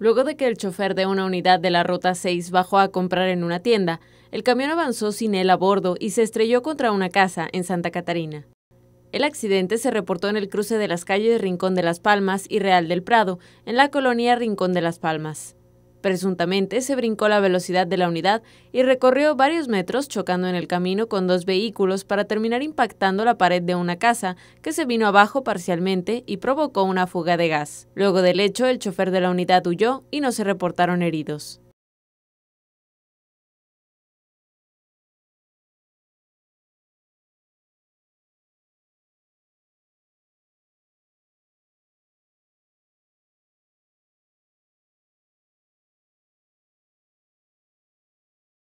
Luego de que el chofer de una unidad de la Ruta 6 bajó a comprar en una tienda, el camión avanzó sin él a bordo y se estrelló contra una casa en Santa Catarina. El accidente se reportó en el cruce de las calles Rincón de las Palmas y Real del Prado, en la colonia Rincón de las Palmas. Presuntamente se brincó la velocidad de la unidad y recorrió varios metros chocando en el camino con dos vehículos para terminar impactando la pared de una casa que se vino abajo parcialmente y provocó una fuga de gas. Luego del hecho, el chofer de la unidad huyó y no se reportaron heridos.